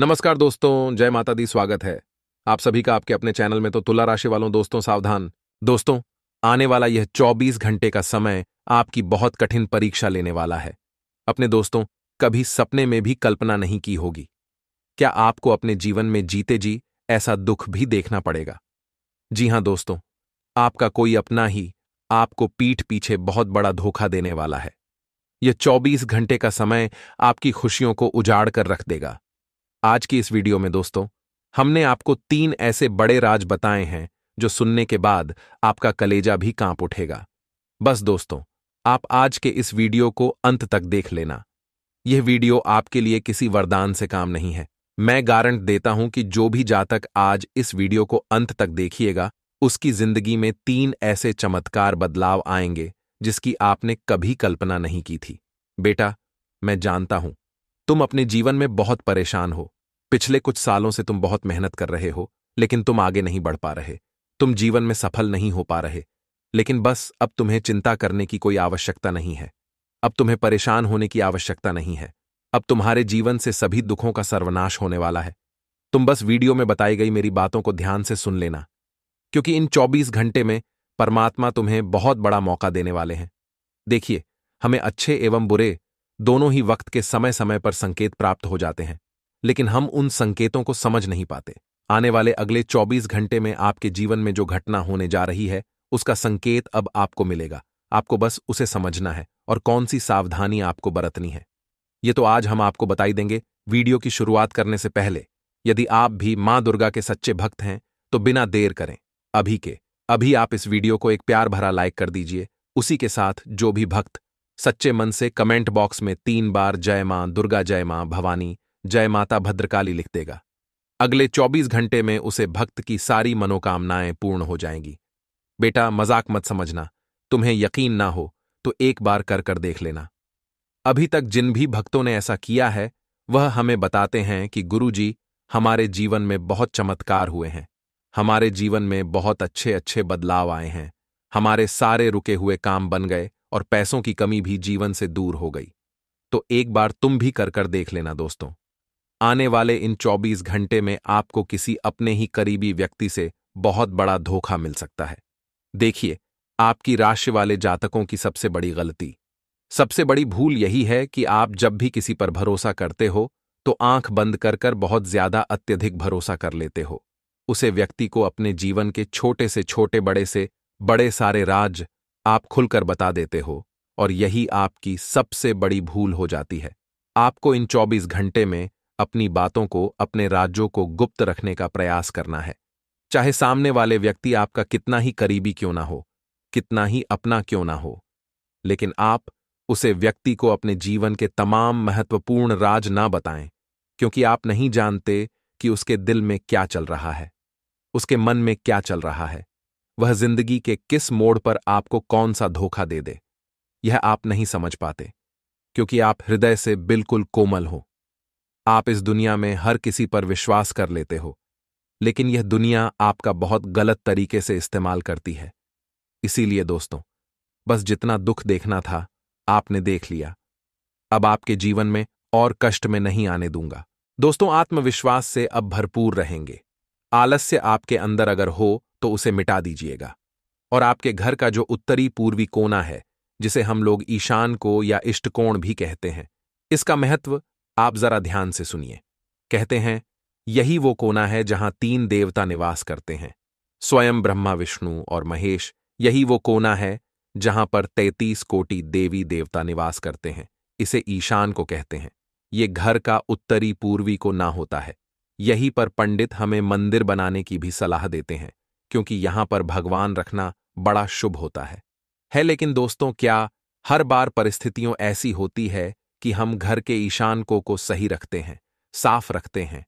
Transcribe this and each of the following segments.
नमस्कार दोस्तों जय माता दी स्वागत है आप सभी का आपके अपने चैनल में तो तुला राशि वालों दोस्तों सावधान दोस्तों आने वाला यह 24 घंटे का समय आपकी बहुत कठिन परीक्षा लेने वाला है अपने दोस्तों कभी सपने में भी कल्पना नहीं की होगी क्या आपको अपने जीवन में जीते जी ऐसा दुख भी देखना पड़ेगा जी हां दोस्तों आपका कोई अपना ही आपको पीठ पीछे बहुत बड़ा धोखा देने वाला है यह 24 घंटे का समय आपकी खुशियों को उजाड़ कर रख देगा आज की इस वीडियो में दोस्तों हमने आपको तीन ऐसे बड़े राज बताए हैं जो सुनने के बाद आपका कलेजा भी कांप उठेगा बस दोस्तों आप आज के इस वीडियो को अंत तक देख लेना यह वीडियो आपके लिए किसी वरदान से काम नहीं है मैं गारंट देता हूं कि जो भी जातक आज इस वीडियो को अंत तक देखिएगा उसकी जिंदगी में तीन ऐसे चमत्कार बदलाव आएंगे जिसकी आपने कभी कल्पना नहीं की थी बेटा मैं जानता हूं तुम अपने जीवन में बहुत परेशान हो पिछले कुछ सालों से तुम बहुत मेहनत कर रहे हो लेकिन तुम आगे नहीं बढ़ पा रहे तुम जीवन में सफल नहीं हो पा रहे लेकिन बस अब तुम्हें चिंता करने की कोई आवश्यकता नहीं है अब तुम्हें परेशान होने की आवश्यकता नहीं है अब तुम्हारे जीवन से सभी दुखों का सर्वनाश होने वाला है तुम बस वीडियो में बताई गई मेरी बातों को ध्यान से सुन लेना क्योंकि इन 24 घंटे में परमात्मा तुम्हें बहुत बड़ा मौका देने वाले हैं देखिए हमें अच्छे एवं बुरे दोनों ही वक्त के समय समय पर संकेत प्राप्त हो जाते हैं लेकिन हम उन संकेतों को समझ नहीं पाते आने वाले अगले 24 घंटे में आपके जीवन में जो घटना होने जा रही है उसका संकेत अब आपको मिलेगा आपको बस उसे समझना है और कौन सी सावधानी आपको बरतनी है ये तो आज हम आपको बताई देंगे वीडियो की शुरुआत करने से पहले यदि आप भी माँ दुर्गा के सच्चे भक्त हैं तो बिना देर करें अभी के अभी आप इस वीडियो को एक प्यार भरा लाइक कर दीजिए उसी के साथ जो भी भक्त सच्चे मन से कमेंट बॉक्स में तीन बार जय मां दुर्गा जय मां भवानी जय माता भद्रकाली लिख देगा अगले 24 घंटे में उसे भक्त की सारी मनोकामनाएं पूर्ण हो जाएंगी बेटा मजाक मत समझना तुम्हें यकीन ना हो तो एक बार कर कर देख लेना अभी तक जिन भी भक्तों ने ऐसा किया है वह हमें बताते हैं कि गुरु जी हमारे जीवन में बहुत चमत्कार हुए हैं हमारे जीवन में बहुत अच्छे अच्छे बदलाव आए हैं हमारे सारे रुके हुए काम बन गए और पैसों की कमी भी जीवन से दूर हो गई तो एक बार तुम भी कर कर देख लेना दोस्तों आने वाले इन 24 घंटे में आपको किसी अपने ही करीबी व्यक्ति से बहुत बड़ा धोखा मिल सकता है देखिए आपकी राशि वाले जातकों की सबसे बड़ी गलती सबसे बड़ी भूल यही है कि आप जब भी किसी पर भरोसा करते हो तो आंख बंद कर कर बहुत ज्यादा अत्यधिक भरोसा कर लेते हो उसे व्यक्ति को अपने जीवन के छोटे से छोटे बड़े से बड़े सारे राज आप खुलकर बता देते हो और यही आपकी सबसे बड़ी भूल हो जाती है आपको इन 24 घंटे में अपनी बातों को अपने राज्यों को गुप्त रखने का प्रयास करना है चाहे सामने वाले व्यक्ति आपका कितना ही करीबी क्यों ना हो कितना ही अपना क्यों ना हो लेकिन आप उसे व्यक्ति को अपने जीवन के तमाम महत्वपूर्ण राज ना बताएं क्योंकि आप नहीं जानते कि उसके दिल में क्या चल रहा है उसके मन में क्या चल रहा है वह जिंदगी के किस मोड़ पर आपको कौन सा धोखा दे दे यह आप नहीं समझ पाते क्योंकि आप हृदय से बिल्कुल कोमल हो आप इस दुनिया में हर किसी पर विश्वास कर लेते हो लेकिन यह दुनिया आपका बहुत गलत तरीके से इस्तेमाल करती है इसीलिए दोस्तों बस जितना दुख देखना था आपने देख लिया अब आपके जीवन में और कष्ट में नहीं आने दूंगा दोस्तों आत्मविश्वास से अब भरपूर रहेंगे आलस्य आपके अंदर अगर हो तो उसे मिटा दीजिएगा और आपके घर का जो उत्तरी पूर्वी कोना है जिसे हम लोग ईशान को या इष्टकोण भी कहते हैं इसका महत्व आप जरा ध्यान से सुनिए कहते हैं यही वो कोना है जहां तीन देवता निवास करते हैं स्वयं ब्रह्मा विष्णु और महेश यही वो कोना है जहां पर तैतीस कोटि देवी देवता निवास करते हैं इसे ईशान को कहते हैं ये घर का उत्तरी पूर्वी को ना होता है यही पर पंडित हमें मंदिर बनाने की भी सलाह देते हैं क्योंकि यहां पर भगवान रखना बड़ा शुभ होता है है लेकिन दोस्तों क्या हर बार परिस्थितियों ऐसी होती है कि हम घर के ईशान को को सही रखते हैं साफ रखते हैं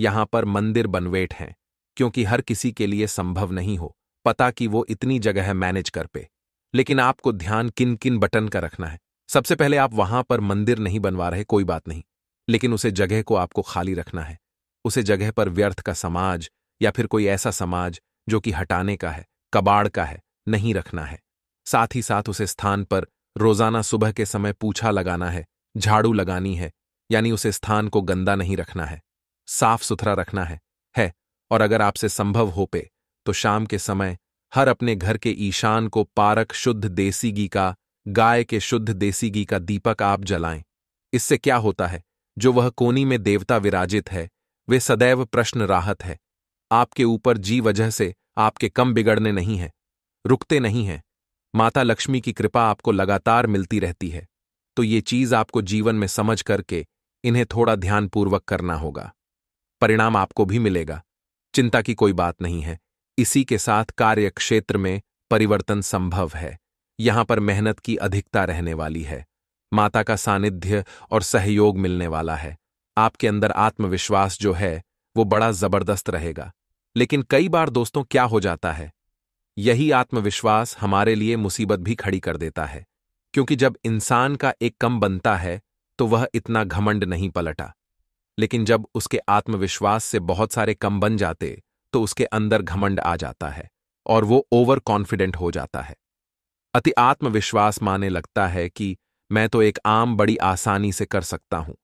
यहां पर मंदिर बनवेट हैं क्योंकि हर किसी के लिए संभव नहीं हो पता कि वो इतनी जगह मैनेज कर पे लेकिन आपको ध्यान किन किन बटन का रखना है सबसे पहले आप वहां पर मंदिर नहीं बनवा रहे कोई बात नहीं लेकिन उसे जगह को आपको खाली रखना है उसे जगह पर व्यर्थ का समाज या फिर कोई ऐसा समाज जो कि हटाने का है कबाड़ का है नहीं रखना है साथ ही साथ उसे स्थान पर रोजाना सुबह के समय पूछा लगाना है झाड़ू लगानी है यानी उसे स्थान को गंदा नहीं रखना है साफ सुथरा रखना है है और अगर आपसे संभव हो पे तो शाम के समय हर अपने घर के ईशान को पारक शुद्ध देसी घी का गाय के शुद्ध देसी घी का दीपक आप जलाएं इससे क्या होता है जो वह कोनी में देवता विराजित है वे सदैव प्रश्न राहत है आपके ऊपर जी वजह से आपके कम बिगड़ने नहीं है रुकते नहीं हैं माता लक्ष्मी की कृपा आपको लगातार मिलती रहती है तो ये चीज आपको जीवन में समझ करके इन्हें थोड़ा ध्यानपूर्वक करना होगा परिणाम आपको भी मिलेगा चिंता की कोई बात नहीं है इसी के साथ कार्य क्षेत्र में परिवर्तन संभव है यहां पर मेहनत की अधिकता रहने वाली है माता का सानिध्य और सहयोग मिलने वाला है आपके अंदर आत्मविश्वास जो है वो बड़ा जबरदस्त रहेगा लेकिन कई बार दोस्तों क्या हो जाता है यही आत्मविश्वास हमारे लिए मुसीबत भी खड़ी कर देता है क्योंकि जब इंसान का एक कम बनता है तो वह इतना घमंड नहीं पलटा लेकिन जब उसके आत्मविश्वास से बहुत सारे कम बन जाते तो उसके अंदर घमंड आ जाता है और वो ओवर कॉन्फिडेंट हो जाता है अति आत्मविश्वास माने लगता है कि मैं तो एक आम बड़ी आसानी से कर सकता हूं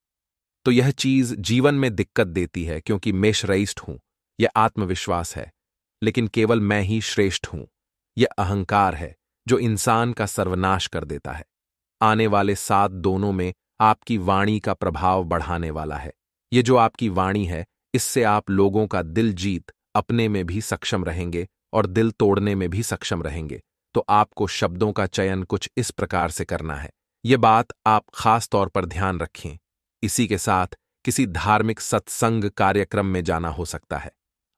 तो यह चीज जीवन में दिक्कत देती है क्योंकि मैं श्रेष्ठ हूं यह आत्मविश्वास है लेकिन केवल मैं ही श्रेष्ठ हूं यह अहंकार है जो इंसान का सर्वनाश कर देता है आने वाले सात दोनों में आपकी वाणी का प्रभाव बढ़ाने वाला है ये जो आपकी वाणी है इससे आप लोगों का दिल जीत अपने में भी सक्षम रहेंगे और दिल तोड़ने में भी सक्षम रहेंगे तो आपको शब्दों का चयन कुछ इस प्रकार से करना है ये बात आप खास तौर पर ध्यान रखें इसी के साथ किसी धार्मिक सत्संग कार्यक्रम में जाना हो सकता है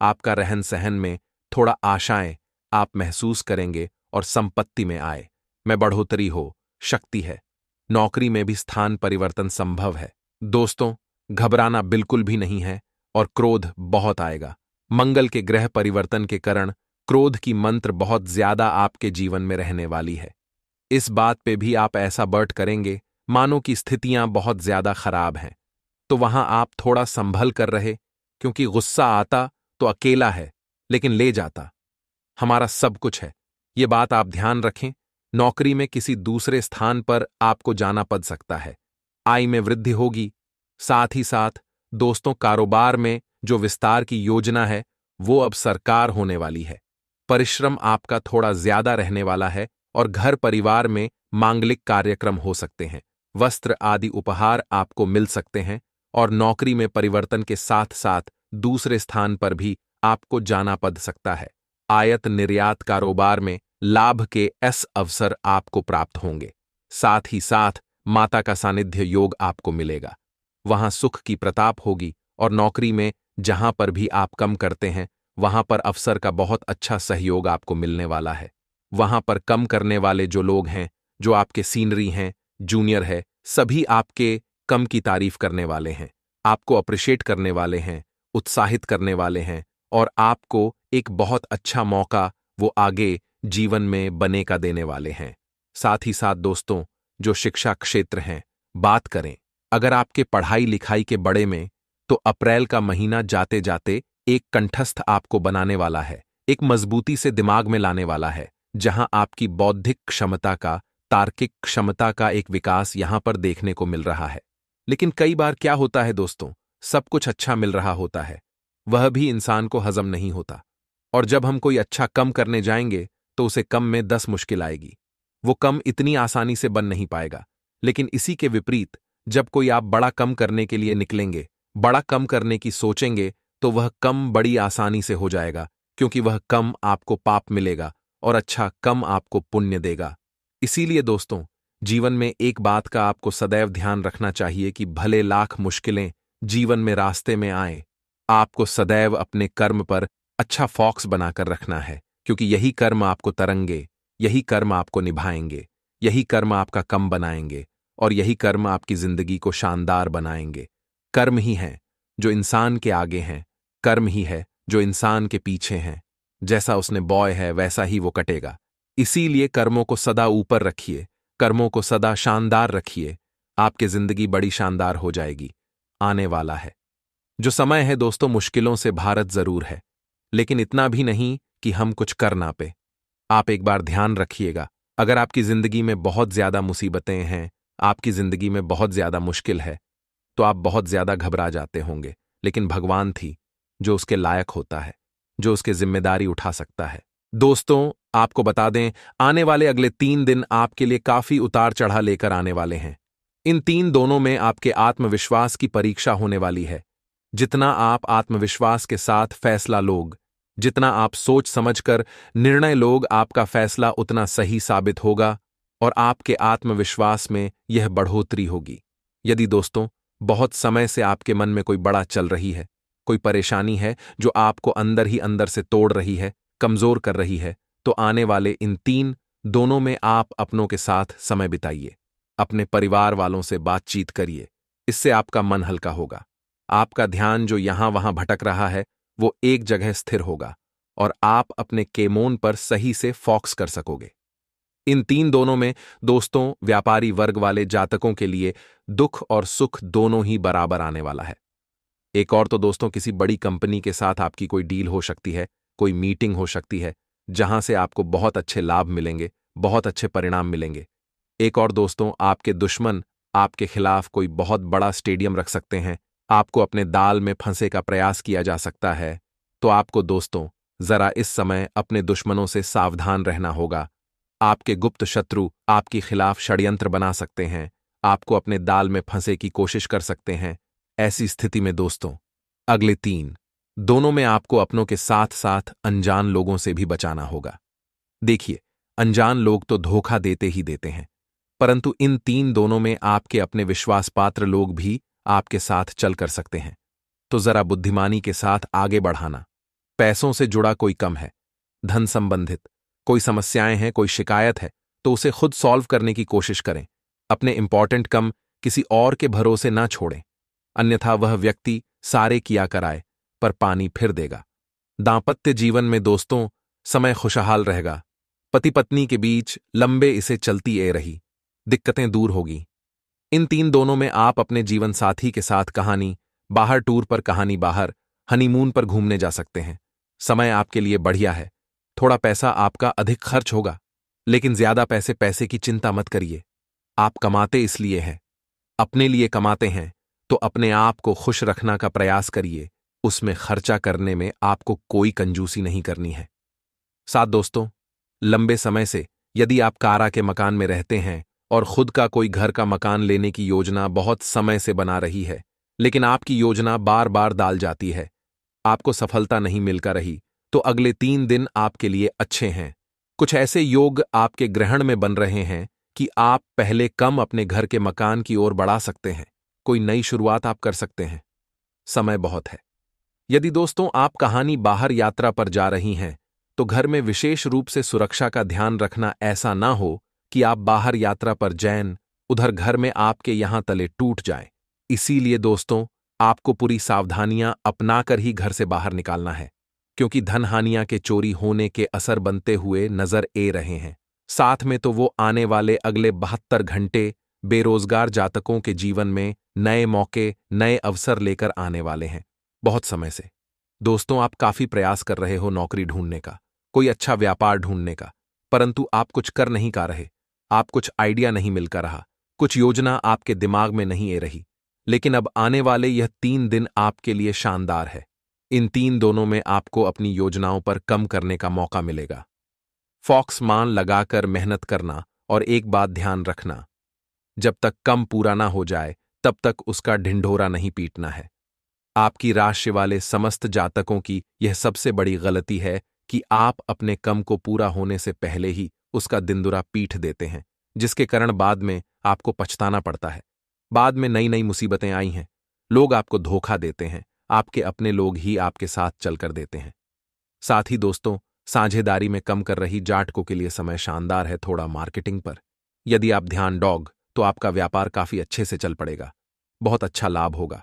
आपका रहन सहन में थोड़ा आशाएं आप महसूस करेंगे और संपत्ति में आए में बढ़ोतरी हो शक्ति है नौकरी में भी स्थान परिवर्तन संभव है दोस्तों घबराना बिल्कुल भी नहीं है और क्रोध बहुत आएगा मंगल के ग्रह परिवर्तन के कारण क्रोध की मंत्र बहुत ज्यादा आपके जीवन में रहने वाली है इस बात पे भी आप ऐसा बर्ट करेंगे मानो कि स्थितियां बहुत ज्यादा खराब हैं तो वहां आप थोड़ा संभल कर रहे क्योंकि गुस्सा आता तो अकेला है लेकिन ले जाता हमारा सब कुछ है ये बात आप ध्यान रखें नौकरी में किसी दूसरे स्थान पर आपको जाना पड़ सकता है आय में वृद्धि होगी साथ ही साथ दोस्तों कारोबार में जो विस्तार की योजना है वो अब सरकार होने वाली है परिश्रम आपका थोड़ा ज्यादा रहने वाला है और घर परिवार में मांगलिक कार्यक्रम हो सकते हैं वस्त्र आदि उपहार आपको मिल सकते हैं और नौकरी में परिवर्तन के साथ साथ दूसरे स्थान पर भी आपको जाना पड़ सकता है आयत निर्यात कारोबार में लाभ के एस अवसर आपको प्राप्त होंगे साथ ही साथ माता का सानिध्य योग आपको मिलेगा वहां सुख की प्रताप होगी और नौकरी में जहां पर भी आप कम करते हैं वहां पर अवसर का बहुत अच्छा सहयोग आपको मिलने वाला है वहां पर कम करने वाले जो लोग हैं जो आपके सीनरी हैं जूनियर है सभी आपके कम की तारीफ करने वाले हैं आपको अप्रिशिएट करने वाले हैं उत्साहित करने वाले हैं और आपको एक बहुत अच्छा मौका वो आगे जीवन में बने का देने वाले हैं साथ ही साथ दोस्तों जो शिक्षा क्षेत्र हैं बात करें अगर आपके पढ़ाई लिखाई के बड़े में तो अप्रैल का महीना जाते जाते एक कंठस्थ आपको बनाने वाला है एक मजबूती से दिमाग में लाने वाला है जहां आपकी बौद्धिक क्षमता का तार्किक क्षमता का एक विकास यहां पर देखने को मिल रहा है लेकिन कई बार क्या होता है दोस्तों सब कुछ अच्छा मिल रहा होता है वह भी इंसान को हजम नहीं होता और जब हम कोई अच्छा कम करने जाएंगे तो उसे कम में दस मुश्किल आएगी वो कम इतनी आसानी से बन नहीं पाएगा लेकिन इसी के विपरीत जब कोई आप बड़ा कम करने के लिए निकलेंगे बड़ा कम करने की सोचेंगे तो वह कम बड़ी आसानी से हो जाएगा क्योंकि वह कम आपको पाप मिलेगा और अच्छा कम आपको पुण्य देगा इसीलिए दोस्तों जीवन में एक बात का आपको सदैव ध्यान रखना चाहिए कि भले लाख मुश्किलें जीवन में रास्ते में आए आपको सदैव अपने कर्म पर अच्छा फॉक्स बनाकर रखना है क्योंकि यही कर्म आपको तरंगे यही कर्म आपको निभाएंगे यही कर्म आपका कम बनाएंगे और यही कर्म आपकी जिंदगी को शानदार बनाएंगे कर्म ही हैं जो इंसान के आगे हैं कर्म ही है जो इंसान के पीछे हैं जैसा उसने बॉय है वैसा ही वो कटेगा इसीलिए कर्मों को सदा ऊपर रखिए कर्मों को सदा शानदार रखिए आपकी जिंदगी बड़ी शानदार हो जाएगी आने वाला है जो समय है दोस्तों मुश्किलों से भारत जरूर है लेकिन इतना भी नहीं कि हम कुछ कर ना पे आप एक बार ध्यान रखिएगा अगर आपकी जिंदगी में बहुत ज्यादा मुसीबतें हैं आपकी जिंदगी में बहुत ज्यादा मुश्किल है तो आप बहुत ज्यादा घबरा जाते होंगे लेकिन भगवान थी जो उसके लायक होता है जो उसके जिम्मेदारी उठा सकता है दोस्तों आपको बता दें आने वाले अगले तीन दिन आपके लिए काफी उतार चढ़ा लेकर आने वाले हैं इन तीन दोनों में आपके आत्मविश्वास की परीक्षा होने वाली है जितना आप आत्मविश्वास के साथ फैसला लोग जितना आप सोच समझकर निर्णय लोग आपका फैसला उतना सही साबित होगा और आपके आत्मविश्वास में यह बढ़ोतरी होगी यदि दोस्तों बहुत समय से आपके मन में कोई बड़ा चल रही है कोई परेशानी है जो आपको अंदर ही अंदर से तोड़ रही है कमजोर कर रही है तो आने वाले इन तीन दोनों में आप अपनों के साथ समय बिताइए अपने परिवार वालों से बातचीत करिए इससे आपका मन हल्का होगा आपका ध्यान जो यहां वहां भटक रहा है वो एक जगह स्थिर होगा और आप अपने केमोन पर सही से फॉक्स कर सकोगे इन तीन दोनों में दोस्तों व्यापारी वर्ग वाले जातकों के लिए दुख और सुख दोनों ही बराबर आने वाला है एक और तो दोस्तों किसी बड़ी कंपनी के साथ आपकी कोई डील हो सकती है कोई मीटिंग हो सकती है जहां से आपको बहुत अच्छे लाभ मिलेंगे बहुत अच्छे परिणाम मिलेंगे एक और दोस्तों आपके दुश्मन आपके खिलाफ कोई बहुत बड़ा स्टेडियम रख सकते हैं आपको अपने दाल में फंसे का प्रयास किया जा सकता है तो आपको दोस्तों जरा इस समय अपने दुश्मनों से सावधान रहना होगा आपके गुप्त शत्रु आपके खिलाफ षड्यंत्र बना सकते हैं आपको अपने दाल में फंसे की कोशिश कर सकते हैं ऐसी स्थिति में दोस्तों अगले तीन दोनों में आपको अपनों के साथ साथ अनजान लोगों से भी बचाना होगा देखिए अनजान लोग तो धोखा देते ही देते हैं परंतु इन तीन दोनों में आपके अपने विश्वासपात्र लोग भी आपके साथ चल कर सकते हैं तो जरा बुद्धिमानी के साथ आगे बढ़ाना पैसों से जुड़ा कोई कम है धन संबंधित कोई समस्याएं हैं कोई शिकायत है तो उसे खुद सॉल्व करने की कोशिश करें अपने इंपॉर्टेंट कम किसी और के भरोसे ना छोड़ें अन्यथा वह व्यक्ति सारे किया कराए पर पानी फिर देगा दाम्पत्य जीवन में दोस्तों समय खुशहाल रहेगा पति पत्नी के बीच लंबे इसे चलती ए रही दिक्कतें दूर होगी इन तीन दोनों में आप अपने जीवन साथी के साथ कहानी बाहर टूर पर कहानी बाहर हनीमून पर घूमने जा सकते हैं समय आपके लिए बढ़िया है थोड़ा पैसा आपका अधिक खर्च होगा लेकिन ज्यादा पैसे पैसे की चिंता मत करिए आप कमाते इसलिए हैं अपने लिए कमाते हैं तो अपने आप को खुश रखना का प्रयास करिए उसमें खर्चा करने में आपको कोई कंजूसी नहीं करनी है साथ दोस्तों लंबे समय से यदि आप कारा के मकान में रहते हैं और खुद का कोई घर का मकान लेने की योजना बहुत समय से बना रही है लेकिन आपकी योजना बार बार डाल जाती है आपको सफलता नहीं मिलकर रही तो अगले तीन दिन आपके लिए अच्छे हैं कुछ ऐसे योग आपके ग्रहण में बन रहे हैं कि आप पहले कम अपने घर के मकान की ओर बढ़ा सकते हैं कोई नई शुरुआत आप कर सकते हैं समय बहुत है यदि दोस्तों आप कहानी बाहर यात्रा पर जा रही हैं तो घर में विशेष रूप से सुरक्षा का ध्यान रखना ऐसा ना हो कि आप बाहर यात्रा पर जैन उधर घर में आपके यहां तले टूट जाए इसीलिए दोस्तों आपको पूरी सावधानियां अपनाकर ही घर से बाहर निकालना है क्योंकि धन हानियां के चोरी होने के असर बनते हुए नजर ए रहे हैं साथ में तो वो आने वाले अगले बहत्तर घंटे बेरोजगार जातकों के जीवन में नए मौके नए अवसर लेकर आने वाले हैं बहुत समय से दोस्तों आप काफी प्रयास कर रहे हो नौकरी ढूंढने का कोई अच्छा व्यापार ढूंढने का परंतु आप कुछ कर नहीं का रहे आप कुछ आइडिया नहीं मिलकर रहा कुछ योजना आपके दिमाग में नहीं ए रही लेकिन अब आने वाले यह तीन दिन आपके लिए शानदार है इन तीन दोनों में आपको अपनी योजनाओं पर कम करने का मौका मिलेगा फॉक्स मान लगाकर मेहनत करना और एक बात ध्यान रखना जब तक कम पूरा ना हो जाए तब तक उसका ढिंढोरा नहीं पीटना है आपकी राशि वाले समस्त जातकों की यह सबसे बड़ी गलती है कि आप अपने कम को पूरा होने से पहले ही उसका दुरा पीठ देते हैं जिसके कारण बाद में आपको पछताना पड़ता है बाद में नई नई मुसीबतें आई हैं लोग आपको धोखा देते हैं आपके अपने लोग ही आपके साथ चलकर देते हैं साथ ही दोस्तों साझेदारी में कम कर रही जाटको के लिए समय शानदार है थोड़ा मार्केटिंग पर यदि आप ध्यान डॉग तो आपका व्यापार काफी अच्छे से चल पड़ेगा बहुत अच्छा लाभ होगा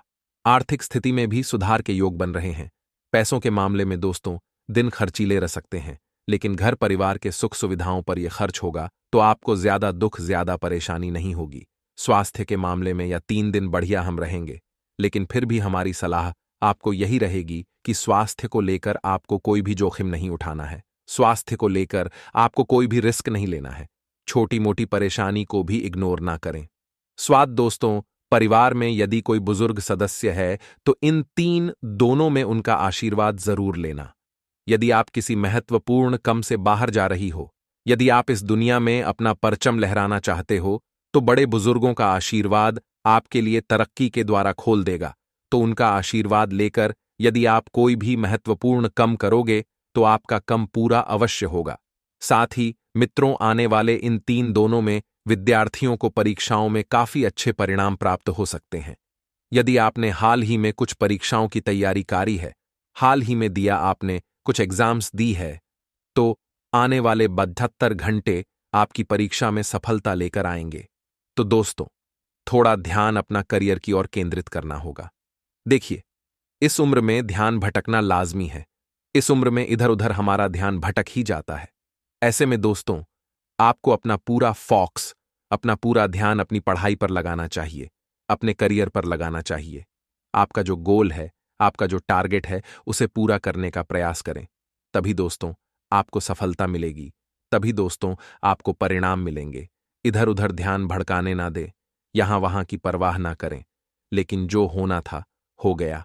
आर्थिक स्थिति में भी सुधार के योग बन रहे हैं पैसों के मामले में दोस्तों दिन खर्चीले रह सकते हैं लेकिन घर परिवार के सुख सुविधाओं पर यह खर्च होगा तो आपको ज्यादा दुख ज्यादा परेशानी नहीं होगी स्वास्थ्य के मामले में या तीन दिन बढ़िया हम रहेंगे लेकिन फिर भी हमारी सलाह आपको यही रहेगी कि स्वास्थ्य को लेकर आपको कोई भी जोखिम नहीं उठाना है स्वास्थ्य को लेकर आपको कोई भी रिस्क नहीं लेना है छोटी मोटी परेशानी को भी इग्नोर ना करें स्वाद दोस्तों परिवार में यदि कोई बुजुर्ग सदस्य है तो इन तीन दोनों में उनका आशीर्वाद जरूर लेना यदि आप किसी महत्वपूर्ण कम से बाहर जा रही हो यदि आप इस दुनिया में अपना परचम लहराना चाहते हो तो बड़े बुजुर्गों का आशीर्वाद आपके लिए तरक्की के द्वारा खोल देगा तो उनका आशीर्वाद लेकर यदि आप कोई भी महत्वपूर्ण कम करोगे तो आपका कम पूरा अवश्य होगा साथ ही मित्रों आने वाले इन तीन दोनों में विद्यार्थियों को परीक्षाओं में काफी अच्छे परिणाम प्राप्त हो सकते हैं यदि आपने हाल ही में कुछ परीक्षाओं की तैयारी कारी है हाल ही में दिया आपने कुछ एग्जाम्स दी है तो आने वाले बदहत्तर घंटे आपकी परीक्षा में सफलता लेकर आएंगे तो दोस्तों थोड़ा ध्यान अपना करियर की ओर केंद्रित करना होगा देखिए इस उम्र में ध्यान भटकना लाजमी है इस उम्र में इधर उधर हमारा ध्यान भटक ही जाता है ऐसे में दोस्तों आपको अपना पूरा फॉक्स अपना पूरा ध्यान अपनी पढ़ाई पर लगाना चाहिए अपने करियर पर लगाना चाहिए आपका जो गोल है आपका जो टारगेट है उसे पूरा करने का प्रयास करें तभी दोस्तों आपको सफलता मिलेगी तभी दोस्तों आपको परिणाम मिलेंगे इधर उधर ध्यान भड़काने ना दे यहां वहां की परवाह ना करें लेकिन जो होना था हो गया